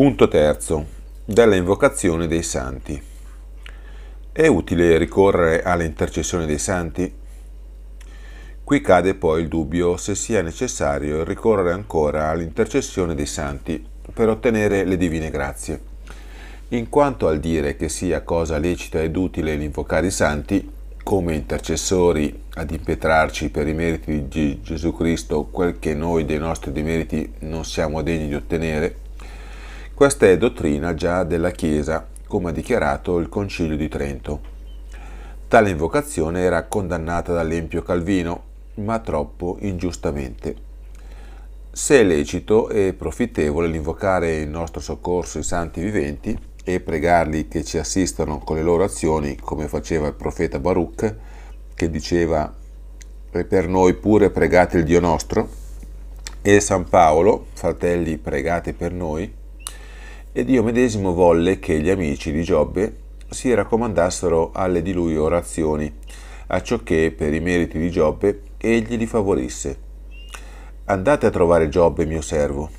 Punto terzo. Della invocazione dei santi. È utile ricorrere all'intercessione dei santi? Qui cade poi il dubbio se sia necessario ricorrere ancora all'intercessione dei santi per ottenere le divine grazie. In quanto al dire che sia cosa lecita ed utile l'invocare i santi, come intercessori ad impetrarci per i meriti di Gesù Cristo quel che noi dei nostri demeriti non siamo degni di ottenere, questa è dottrina già della Chiesa, come ha dichiarato il Concilio di Trento. Tale invocazione era condannata dall'Empio Calvino, ma troppo ingiustamente. Se è lecito e profittevole l'invocare in nostro soccorso i santi viventi e pregarli che ci assistano con le loro azioni, come faceva il profeta Baruch, che diceva e per noi pure pregate il Dio nostro, e San Paolo, fratelli pregate per noi, e Dio medesimo volle che gli amici di Giobbe si raccomandassero alle di lui orazioni, acciò che, per i meriti di Giobbe, egli li favorisse. Andate a trovare Giobbe mio servo,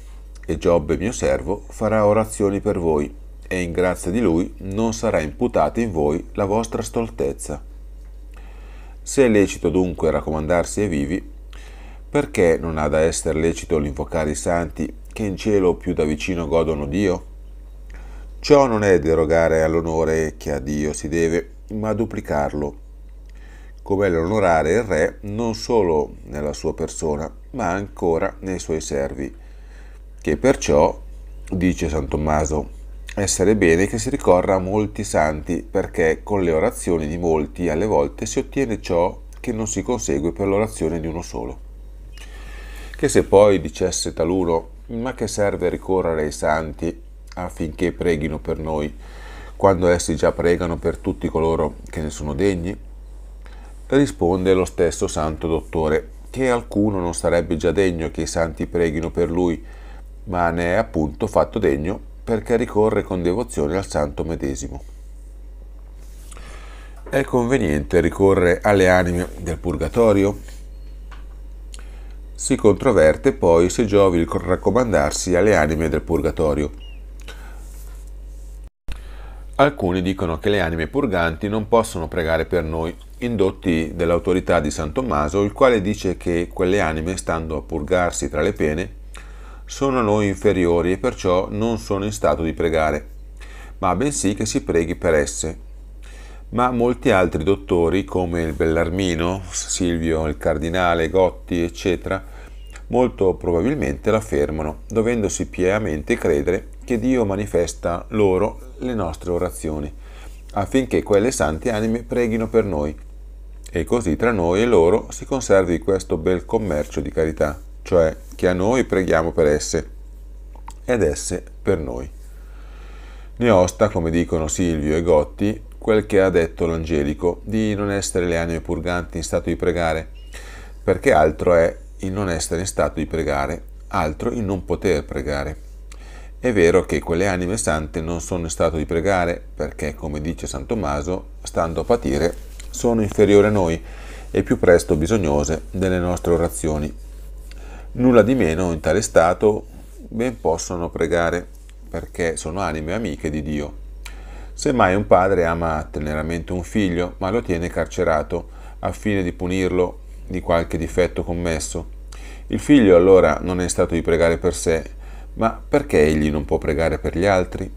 e Giobbe mio servo farà orazioni per voi, e in grazia di lui non sarà imputata in voi la vostra stoltezza. Se è lecito dunque raccomandarsi ai vivi, perché non ha da essere lecito l'invocare i santi che in cielo più da vicino godono Dio? Ciò non è derogare all'onore che a Dio si deve, ma duplicarlo, come l'onorare il Re non solo nella sua persona, ma ancora nei suoi servi, che perciò, dice San Tommaso, essere bene che si ricorra a molti santi, perché con le orazioni di molti alle volte si ottiene ciò che non si consegue per l'orazione di uno solo. Che se poi dicesse taluno, ma che serve ricorrere ai santi affinché preghino per noi, quando essi già pregano per tutti coloro che ne sono degni? Risponde lo stesso santo dottore, che alcuno non sarebbe già degno che i santi preghino per lui, ma ne è appunto fatto degno perché ricorre con devozione al santo medesimo. È conveniente ricorrere alle anime del purgatorio? Si controverte poi se giovi il raccomandarsi alle anime del purgatorio Alcuni dicono che le anime purganti non possono pregare per noi, indotti dall'autorità di San Tommaso, il quale dice che quelle anime, stando a purgarsi tra le pene, sono a noi inferiori e perciò non sono in stato di pregare, ma bensì che si preghi per esse. Ma molti altri dottori, come il Bellarmino, Silvio, il Cardinale, Gotti, eccetera, molto probabilmente l'affermano, dovendosi pienamente credere che Dio manifesta loro le nostre orazioni, affinché quelle sante anime preghino per noi, e così tra noi e loro si conservi questo bel commercio di carità, cioè che a noi preghiamo per esse, ed esse per noi. Ne osta, come dicono Silvio e Gotti, quel che ha detto l'angelico, di non essere le anime purganti in stato di pregare, perché altro è il non essere in stato di pregare, altro il non poter pregare. È vero che quelle anime sante non sono in stato di pregare, perché, come dice San Tommaso, stando a patire, sono inferiori a noi e più presto bisognose delle nostre orazioni. Nulla di meno in tale stato ben possono pregare, perché sono anime amiche di Dio. Semmai un padre ama teneramente un figlio, ma lo tiene carcerato, a fine di punirlo di qualche difetto commesso. Il figlio allora non è in stato di pregare per sé, ma perché egli non può pregare per gli altri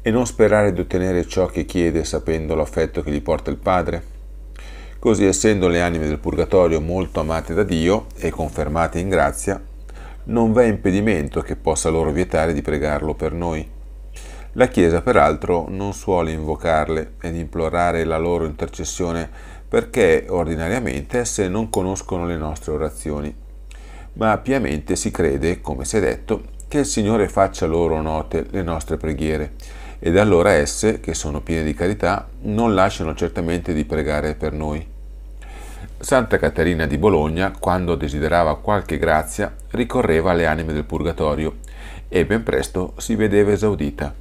e non sperare di ottenere ciò che chiede sapendo l'affetto che gli porta il Padre? Così essendo le anime del purgatorio molto amate da Dio e confermate in grazia, non v'è impedimento che possa loro vietare di pregarlo per noi. La Chiesa peraltro non suole invocarle ed implorare la loro intercessione perché ordinariamente esse non conoscono le nostre orazioni, ma piamente si crede, come si è detto, che il Signore faccia loro note le nostre preghiere ed allora esse, che sono piene di carità, non lasciano certamente di pregare per noi. Santa Caterina di Bologna, quando desiderava qualche grazia, ricorreva alle anime del purgatorio e ben presto si vedeva esaudita.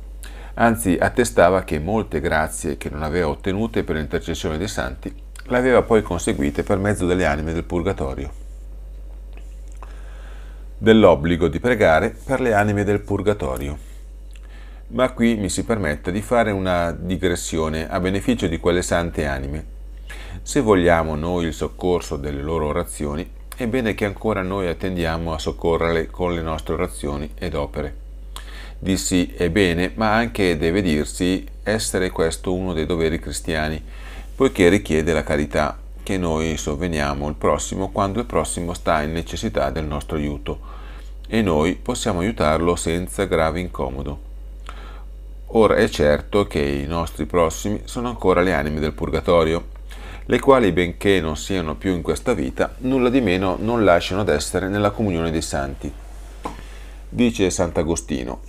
Anzi, attestava che molte grazie che non aveva ottenute per l'intercessione dei santi, le aveva poi conseguite per mezzo delle anime del purgatorio dell'obbligo di pregare per le anime del purgatorio. Ma qui mi si permetta di fare una digressione a beneficio di quelle sante anime. Se vogliamo noi il soccorso delle loro orazioni, è bene che ancora noi attendiamo a soccorrerle con le nostre orazioni ed opere. Dissi è bene, ma anche deve dirsi essere questo uno dei doveri cristiani, poiché richiede la carità che noi sovveniamo il prossimo quando il prossimo sta in necessità del nostro aiuto e noi possiamo aiutarlo senza grave incomodo. Ora è certo che i nostri prossimi sono ancora le anime del purgatorio, le quali benché non siano più in questa vita, nulla di meno non lasciano d'essere nella comunione dei santi. Dice Sant'Agostino,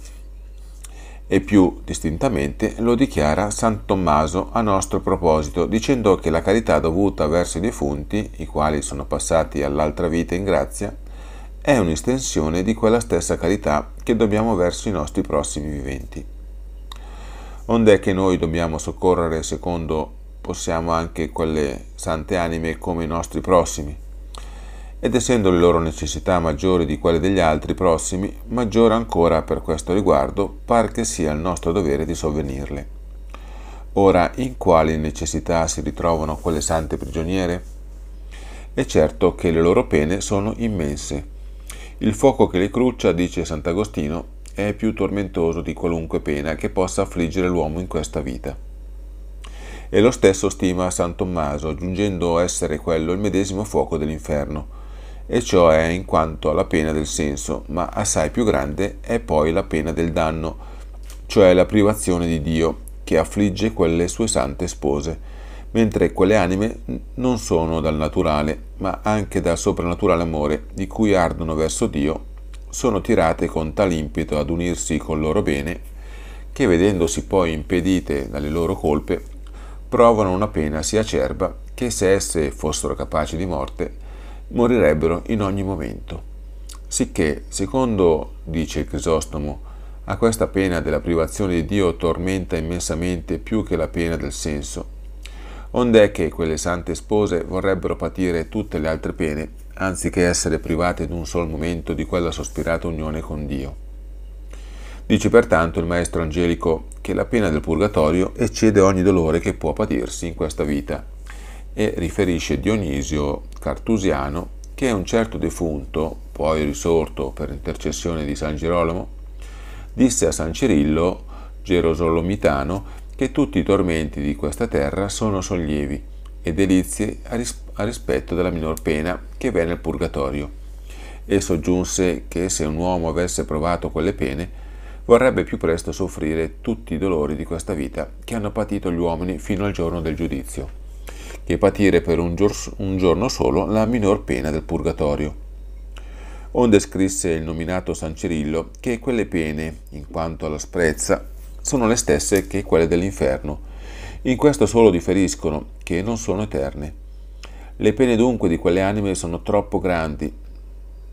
e più distintamente lo dichiara San Tommaso a nostro proposito, dicendo che la carità dovuta verso i defunti, i quali sono passati all'altra vita in grazia, è un'estensione di quella stessa carità che dobbiamo verso i nostri prossimi viventi. Onde è che noi dobbiamo soccorrere secondo possiamo anche quelle sante anime come i nostri prossimi, ed essendo le loro necessità maggiori di quelle degli altri prossimi, maggiore ancora per questo riguardo par che sia il nostro dovere di sovvenirle. Ora, in quali necessità si ritrovano quelle sante prigioniere? È certo che le loro pene sono immense. Il fuoco che le cruccia, dice Sant'Agostino, è più tormentoso di qualunque pena che possa affliggere l'uomo in questa vita. E lo stesso stima San Tommaso, aggiungendo essere quello il medesimo fuoco dell'inferno, e ciò è in quanto alla pena del senso, ma assai più grande è poi la pena del danno, cioè la privazione di Dio, che affligge quelle sue sante spose, mentre quelle anime non sono dal naturale, ma anche dal soprannaturale amore, di cui ardono verso Dio, sono tirate con tal impeto ad unirsi col loro bene, che vedendosi poi impedite dalle loro colpe, provano una pena sì acerba che se esse fossero capaci di morte, morirebbero in ogni momento. Sicché, secondo, dice Crisostomo, a questa pena della privazione di Dio tormenta immensamente più che la pena del senso. Ond'è che quelle sante spose vorrebbero patire tutte le altre pene, anziché essere private d'un sol momento di quella sospirata unione con Dio. Dice pertanto il Maestro Angelico che la pena del purgatorio eccede ogni dolore che può patirsi in questa vita e riferisce Dionisio Cartusiano che un certo defunto, poi risorto per intercessione di San Girolamo, disse a San Cirillo, gerosolomitano, che tutti i tormenti di questa terra sono sollievi e delizie a, ris- a rispetto della minor pena che v'è nel purgatorio. E soggiunse che se un uomo avesse provato quelle pene, vorrebbe più presto soffrire tutti i dolori di questa vita che hanno patito gli uomini fino al giorno del giudizio che patire per un, gior- un giorno solo la minor pena del purgatorio. Onde scrisse il nominato San Cirillo che quelle pene, in quanto all'asprezza, sono le stesse che quelle dell'inferno. In questo solo differiscono, che non sono eterne. Le pene dunque di quelle anime sono troppo grandi,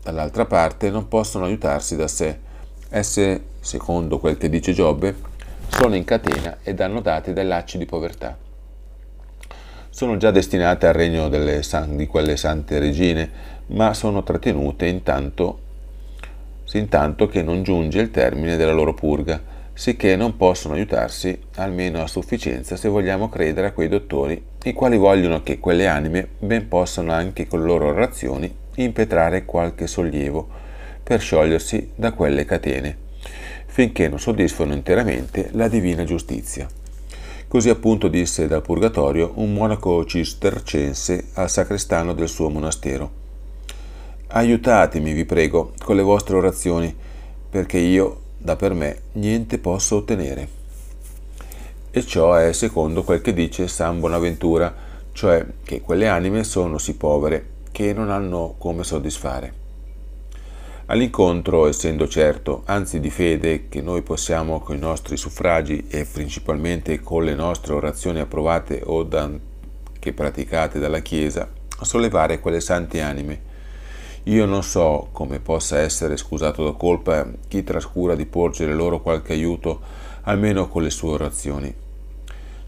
dall'altra parte non possono aiutarsi da sé. Esse, secondo quel che dice Giobbe, sono in catena ed hanno date dai lacci di povertà sono già destinate al regno san, di quelle sante regine, ma sono trattenute intanto, intanto che non giunge il termine della loro purga, sicché non possono aiutarsi almeno a sufficienza se vogliamo credere a quei dottori, i quali vogliono che quelle anime ben possano anche con le loro razioni impetrare qualche sollievo per sciogliersi da quelle catene, finché non soddisfano interamente la divina giustizia. Così appunto disse dal purgatorio un monaco cistercense al sacrestano del suo monastero. Aiutatemi, vi prego, con le vostre orazioni, perché io, da per me, niente posso ottenere. E ciò è secondo quel che dice San Bonaventura, cioè che quelle anime sono sì povere che non hanno come soddisfare. All'incontro, essendo certo, anzi di fede, che noi possiamo con i nostri suffragi e principalmente con le nostre orazioni approvate o da, che praticate dalla Chiesa, sollevare quelle sante anime. Io non so come possa essere scusato da colpa chi trascura di porgere loro qualche aiuto, almeno con le sue orazioni.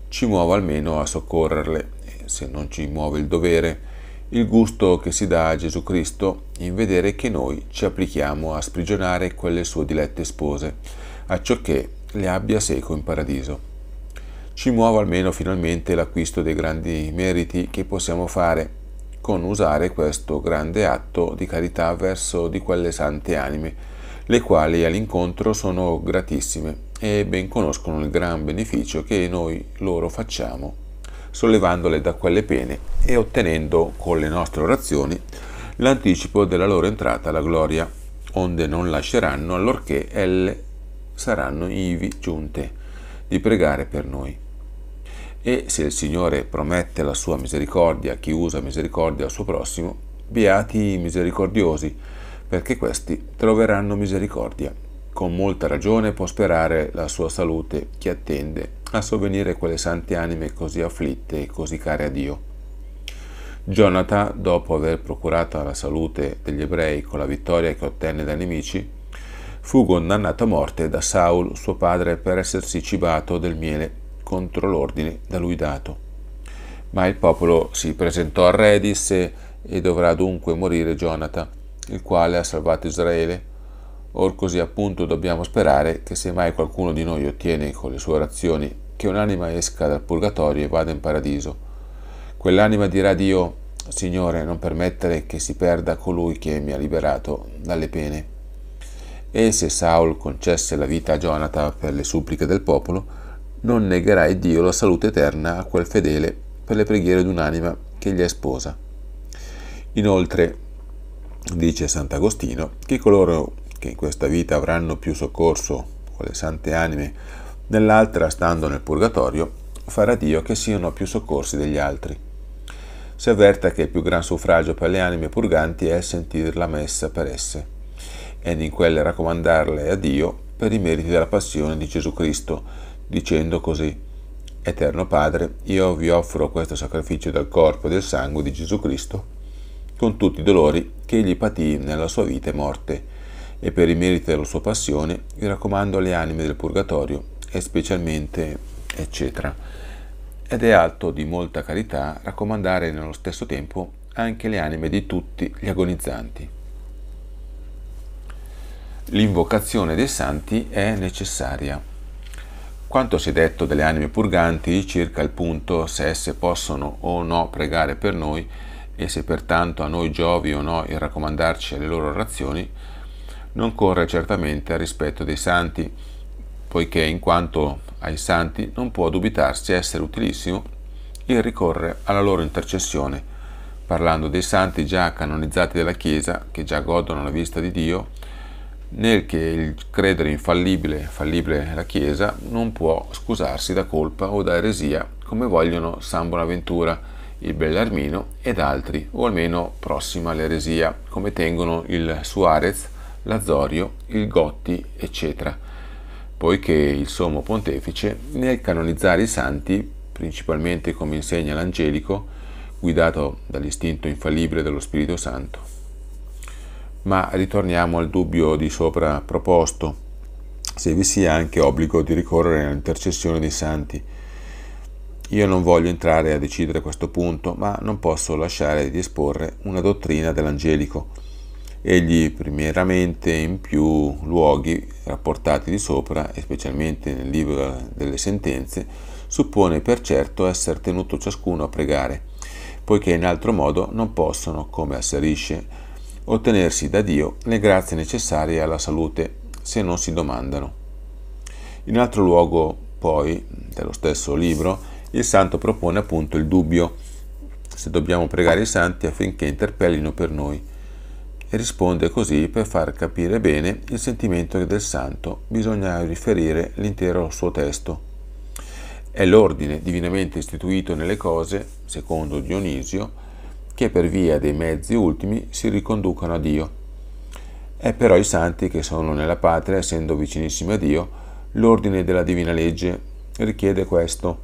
Ci muova almeno a soccorrerle, se non ci muove il dovere, il gusto che si dà a Gesù Cristo in vedere che noi ci applichiamo a sprigionare quelle sue dilette spose, a ciò che le abbia seco in paradiso. Ci muova almeno finalmente l'acquisto dei grandi meriti che possiamo fare con usare questo grande atto di carità verso di quelle sante anime, le quali all'incontro sono gratissime e ben conoscono il gran beneficio che noi loro facciamo sollevandole da quelle pene e ottenendo con le nostre orazioni l'anticipo della loro entrata alla gloria, onde non lasceranno allorché elle saranno ivi giunte di pregare per noi. E se il Signore promette la sua misericordia a chi usa misericordia al suo prossimo, beati i misericordiosi, perché questi troveranno misericordia. Con molta ragione può sperare la sua salute chi attende a sovvenire quelle sante anime così afflitte e così care a Dio. Jonathan, dopo aver procurato la salute degli ebrei con la vittoria che ottenne dai nemici, fu condannato a morte da Saul, suo padre, per essersi cibato del miele contro l'ordine da lui dato. Ma il popolo si presentò al re e disse e dovrà dunque morire Jonathan, il quale ha salvato Israele Or così appunto dobbiamo sperare che se mai qualcuno di noi ottiene con le sue orazioni che un'anima esca dal purgatorio e vada in paradiso. Quell'anima dirà a Dio, Signore, non permettere che si perda colui che mi ha liberato dalle pene. E se Saul concesse la vita a Jonathan per le suppliche del popolo, non negherai Dio la salute eterna a quel fedele per le preghiere di un'anima che gli è sposa. Inoltre, dice Sant'Agostino, che coloro che in questa vita avranno più soccorso con le sante anime, nell'altra, stando nel purgatorio, farà Dio che siano più soccorsi degli altri. Si avverta che il più gran suffragio per le anime purganti è sentire la messa per esse, ed in quelle raccomandarle a Dio per i meriti della passione di Gesù Cristo, dicendo così, Eterno Padre, io vi offro questo sacrificio del corpo e del sangue di Gesù Cristo, con tutti i dolori che egli patì nella sua vita e morte, e per i meriti della sua passione vi raccomando alle anime del purgatorio e specialmente eccetera. Ed è alto di molta carità raccomandare nello stesso tempo anche le anime di tutti gli agonizzanti. L'invocazione dei santi è necessaria. Quanto si è detto delle anime purganti circa il punto se esse possono o no pregare per noi e se pertanto a noi giovi o no il raccomandarci alle loro orazioni, non corre certamente al rispetto dei santi, poiché in quanto ai santi non può dubitarsi essere utilissimo il ricorrere alla loro intercessione, parlando dei santi già canonizzati della Chiesa, che già godono la vista di Dio, nel che il credere infallibile, fallibile la Chiesa, non può scusarsi da colpa o da eresia, come vogliono San Bonaventura, il Bellarmino ed altri, o almeno prossima all'eresia, come tengono il Suarez, l'Azorio, il Gotti, eccetera, poiché il Sommo Pontefice, nel canonizzare i santi, principalmente come insegna l'Angelico, guidato dall'istinto infallibile dello Spirito Santo. Ma ritorniamo al dubbio di sopra proposto, se vi sia anche obbligo di ricorrere all'intercessione dei santi. Io non voglio entrare a decidere questo punto, ma non posso lasciare di esporre una dottrina dell'angelico Egli primieramente in più luoghi rapportati di sopra, e specialmente nel libro delle sentenze, suppone per certo essere tenuto ciascuno a pregare, poiché in altro modo non possono, come asserisce, ottenersi da Dio le grazie necessarie alla salute se non si domandano. In altro luogo, poi, dello stesso libro, il santo propone appunto il dubbio se dobbiamo pregare i santi affinché interpellino per noi e risponde così per far capire bene il sentimento del santo bisogna riferire l'intero suo testo. È l'ordine divinamente istituito nelle cose, secondo Dionisio, che per via dei mezzi ultimi si riconducano a Dio. È però i santi che sono nella patria, essendo vicinissimi a Dio, l'ordine della divina legge richiede questo,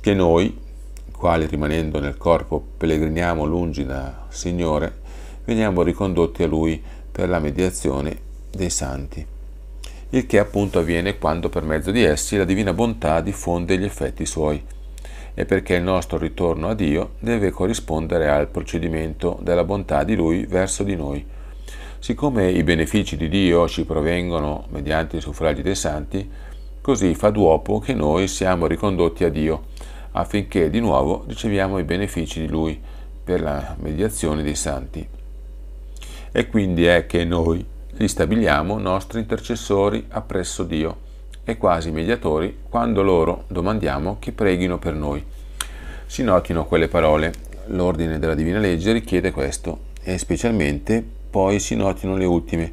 che noi, quali rimanendo nel corpo pellegriniamo lungi dal Signore, veniamo ricondotti a lui per la mediazione dei santi, il che appunto avviene quando per mezzo di essi la divina bontà diffonde gli effetti suoi e perché il nostro ritorno a Dio deve corrispondere al procedimento della bontà di Lui verso di noi. Siccome i benefici di Dio ci provengono mediante i suffragi dei santi, così fa duopo che noi siamo ricondotti a Dio, affinché di nuovo riceviamo i benefici di Lui per la mediazione dei santi e quindi è che noi li stabiliamo nostri intercessori appresso Dio e quasi mediatori quando loro domandiamo che preghino per noi. Si notino quelle parole. L'ordine della Divina Legge richiede questo e specialmente poi si notino le ultime,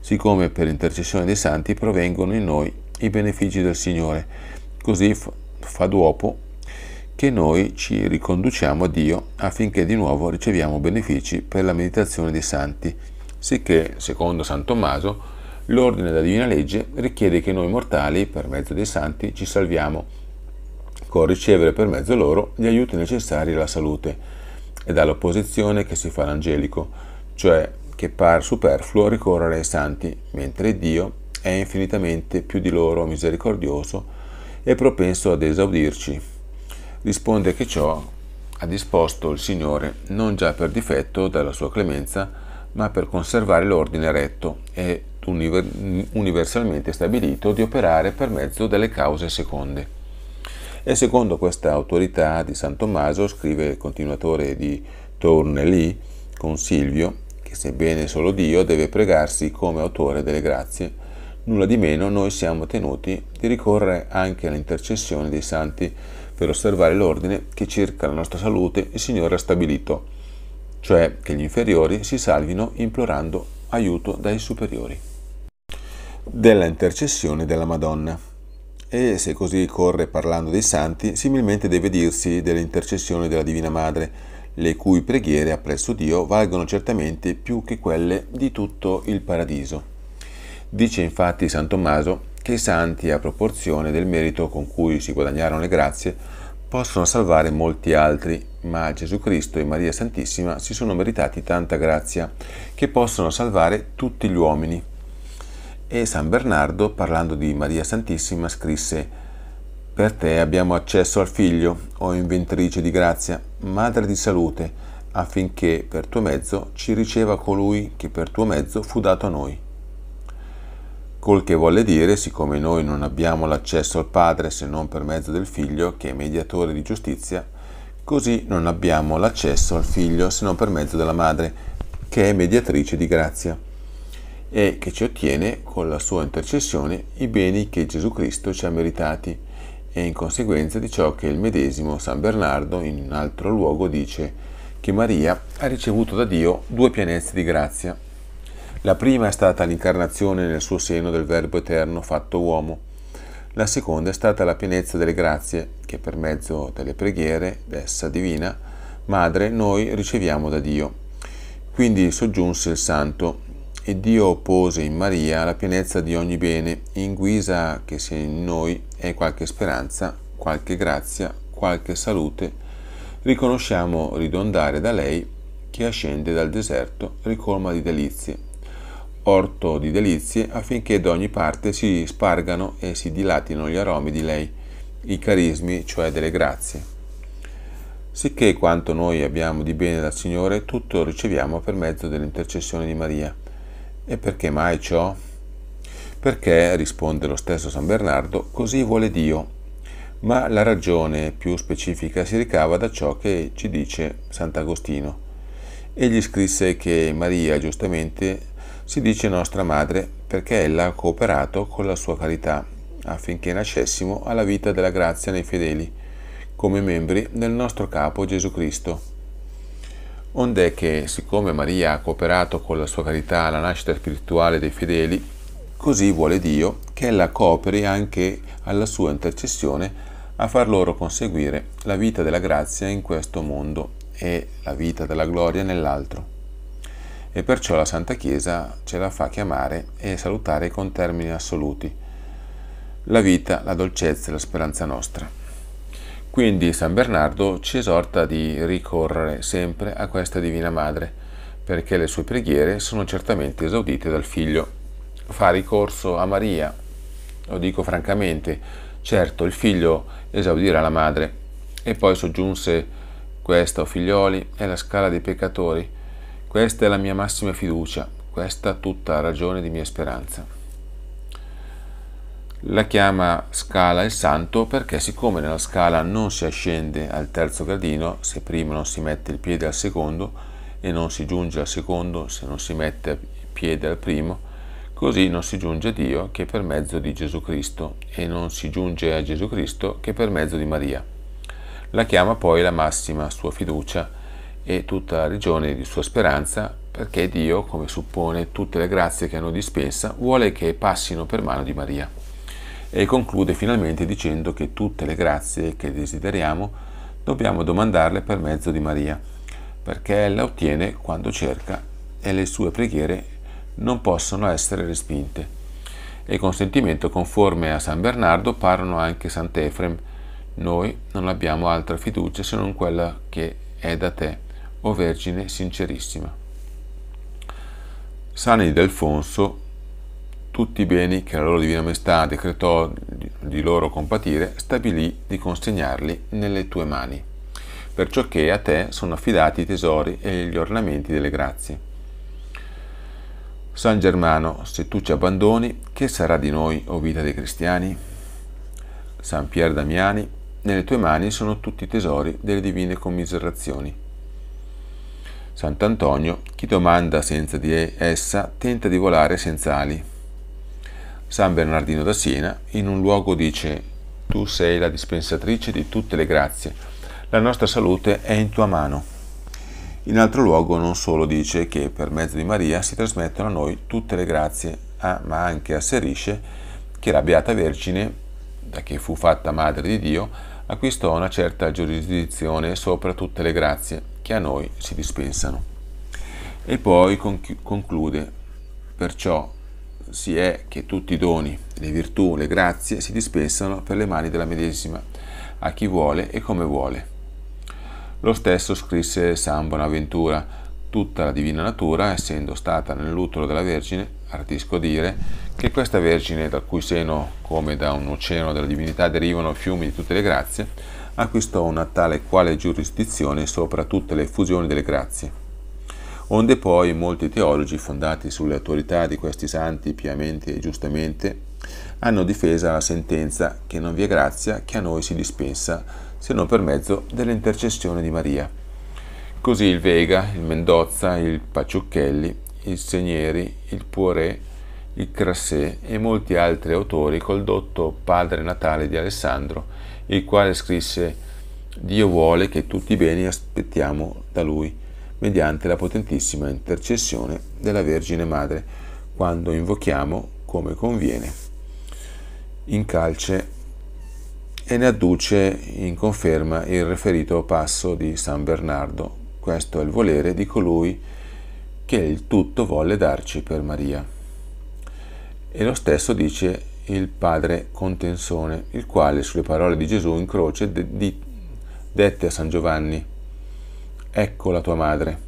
siccome per intercessione dei santi provengono in noi i benefici del Signore. Così fa dopo che noi ci riconduciamo a Dio affinché di nuovo riceviamo benefici per la meditazione dei santi, sicché, secondo San Tommaso, l'ordine della divina legge richiede che noi mortali, per mezzo dei santi, ci salviamo, con ricevere per mezzo loro gli aiuti necessari alla salute, e dall'opposizione che si fa l'angelico, cioè che par superfluo ricorrere ai santi, mentre Dio è infinitamente più di loro misericordioso e propenso ad esaudirci, risponde che ciò ha disposto il Signore non già per difetto della sua clemenza, ma per conservare l'ordine retto e universalmente stabilito di operare per mezzo delle cause seconde. E secondo questa autorità di San Tommaso, scrive il continuatore di Tornelli con Silvio, che sebbene solo Dio deve pregarsi come autore delle grazie, nulla di meno noi siamo tenuti di ricorrere anche all'intercessione dei santi per osservare l'ordine che circa la nostra salute il Signore ha stabilito, cioè che gli inferiori si salvino implorando aiuto dai superiori. Della intercessione della Madonna. E se così corre parlando dei santi, similmente deve dirsi dell'intercessione della Divina Madre, le cui preghiere appresso Dio valgono certamente più che quelle di tutto il paradiso. Dice infatti San Tommaso che i santi, a proporzione del merito con cui si guadagnarono le grazie, possono salvare molti altri, ma Gesù Cristo e Maria Santissima si sono meritati tanta grazia che possono salvare tutti gli uomini. E San Bernardo, parlando di Maria Santissima, scrisse Per te abbiamo accesso al Figlio, o inventrice di grazia, madre di salute, affinché per tuo mezzo ci riceva colui che per tuo mezzo fu dato a noi. Col che vuole dire, siccome noi non abbiamo l'accesso al Padre se non per mezzo del Figlio, che è mediatore di giustizia, così non abbiamo l'accesso al Figlio se non per mezzo della Madre, che è mediatrice di grazia e che ci ottiene con la sua intercessione i beni che Gesù Cristo ci ha meritati e in conseguenza di ciò che il medesimo San Bernardo in un altro luogo dice che Maria ha ricevuto da Dio due pienezze di grazia, la prima è stata l'incarnazione nel suo seno del Verbo Eterno fatto uomo. La seconda è stata la pienezza delle grazie che per mezzo delle preghiere d'essa divina Madre noi riceviamo da Dio. Quindi soggiunse il Santo e Dio pose in Maria la pienezza di ogni bene, in guisa che se in noi è qualche speranza, qualche grazia, qualche salute, riconosciamo ridondare da lei che ascende dal deserto ricolma di delizie orto di delizie, affinché d'ogni parte si spargano e si dilatino gli aromi di lei, i carismi, cioè delle grazie. Sicché quanto noi abbiamo di bene dal Signore, tutto riceviamo per mezzo dell'intercessione di Maria. E perché mai ciò? Perché, risponde lo stesso San Bernardo, così vuole Dio. Ma la ragione più specifica si ricava da ciò che ci dice Sant'Agostino. Egli scrisse che Maria giustamente si dice nostra madre perché ella ha cooperato con la sua carità affinché nascessimo alla vita della grazia nei fedeli, come membri del nostro capo Gesù Cristo. Onde che, siccome Maria ha cooperato con la sua carità alla nascita spirituale dei fedeli, così vuole Dio che ella cooperi anche alla sua intercessione a far loro conseguire la vita della grazia in questo mondo e la vita della gloria nell'altro e perciò la Santa Chiesa ce la fa chiamare e salutare con termini assoluti la vita, la dolcezza e la speranza nostra. Quindi San Bernardo ci esorta di ricorrere sempre a questa Divina Madre, perché le sue preghiere sono certamente esaudite dal Figlio. Fa ricorso a Maria, lo dico francamente, certo il Figlio esaudirà la Madre. E poi soggiunse questo, figlioli, è la scala dei peccatori, questa è la mia massima fiducia, questa tutta ragione di mia speranza. La chiama scala il santo perché siccome nella scala non si ascende al terzo gradino, se prima non si mette il piede al secondo e non si giunge al secondo se non si mette il piede al primo, Così non si giunge a Dio che per mezzo di Gesù Cristo e non si giunge a Gesù Cristo che per mezzo di Maria. La chiama poi la massima sua fiducia e tutta la regione di sua speranza, perché Dio, come suppone, tutte le grazie che hanno dispensa vuole che passino per mano di Maria. E conclude finalmente dicendo che tutte le grazie che desideriamo dobbiamo domandarle per mezzo di Maria, perché ella ottiene quando cerca e le sue preghiere non possono essere respinte. E con sentimento conforme a San Bernardo parlano anche Sant'Efrem, noi non abbiamo altra fiducia se non quella che è da te o Vergine Sincerissima. Sani d'Alfonso, tutti i beni che la loro Divina Maestà decretò di loro compatire, stabilì di consegnarli nelle tue mani, perciò che a te sono affidati i tesori e gli ornamenti delle grazie. San Germano, se tu ci abbandoni, che sarà di noi, o vita dei cristiani? San Pier Damiani, nelle tue mani sono tutti i tesori delle divine commiserazioni. Sant'Antonio, chi domanda senza di essa tenta di volare senza ali. San Bernardino da Siena in un luogo dice Tu sei la dispensatrice di tutte le grazie, la nostra salute è in tua mano. In altro luogo non solo dice che per mezzo di Maria si trasmettono a noi tutte le grazie, ah, ma anche asserisce che la Beata Vergine, da che fu fatta Madre di Dio, acquistò una certa giurisdizione sopra tutte le grazie che a noi si dispensano. E poi conclude, perciò si è che tutti i doni, le virtù, le grazie si dispensano per le mani della medesima, a chi vuole e come vuole. Lo stesso scrisse San Bonaventura, tutta la divina natura, essendo stata nell'utero della Vergine, artisco dire, che questa Vergine, dal cui seno, come da un oceano della divinità, derivano fiumi di tutte le grazie, acquistò una tale quale giurisdizione sopra tutte le effusioni delle grazie. Onde poi molti teologi, fondati sulle autorità di questi santi piamente e giustamente, hanno difesa la sentenza che non vi è grazia che a noi si dispensa se non per mezzo dell'intercessione di Maria. Così il Vega, il Mendoza, il Paciucchelli, il Segneri, il Poiré, il Crassé e molti altri autori col dotto padre natale di Alessandro, il quale scrisse Dio vuole che tutti i beni aspettiamo da Lui, mediante la potentissima intercessione della Vergine Madre, quando invochiamo come conviene. In calce e ne adduce in conferma il referito passo di San Bernardo. Questo è il volere di colui che il tutto volle darci per Maria. E lo stesso dice il padre Contensone, il quale sulle parole di Gesù in croce de- di- dette a San Giovanni, Ecco la tua madre.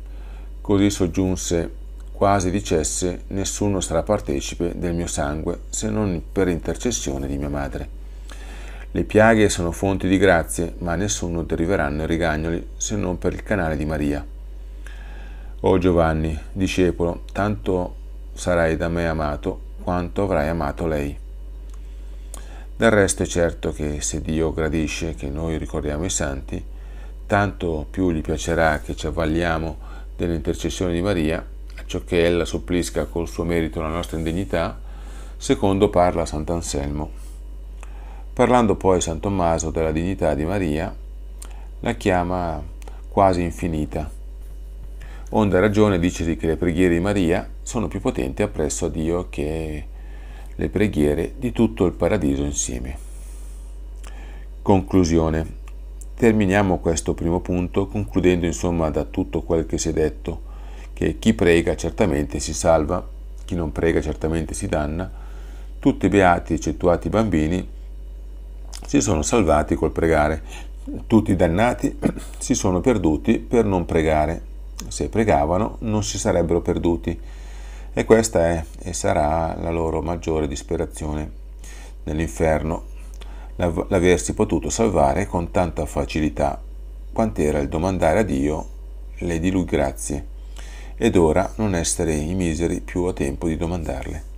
Così soggiunse, quasi dicesse, nessuno sarà partecipe del mio sangue se non per intercessione di mia madre. Le piaghe sono fonti di grazie, ma nessuno deriveranno i rigagnoli se non per il canale di Maria. O Giovanni, discepolo, tanto sarai da me amato quanto avrai amato lei. Del resto è certo che se Dio gradisce che noi ricordiamo i santi, tanto più gli piacerà che ci avvaliamo dell'intercessione di Maria, acciò che ella supplisca col suo merito la nostra indegnità, secondo parla Sant'Anselmo. Parlando poi San Tommaso della dignità di Maria, la chiama quasi infinita, Onde ragione dicesi che le preghiere di Maria sono più potenti appresso a Dio che le preghiere di tutto il paradiso insieme. Conclusione. Terminiamo questo primo punto concludendo insomma da tutto quel che si è detto, che chi prega certamente si salva, chi non prega certamente si danna, tutti i beati eccettuati i bambini si sono salvati col pregare, tutti i dannati si sono perduti per non pregare se pregavano, non si sarebbero perduti. E questa è e sarà la loro maggiore disperazione nell'inferno, l'aversi potuto salvare con tanta facilità, quant'era il domandare a Dio le di lui grazie, ed ora non essere i miseri più a tempo di domandarle.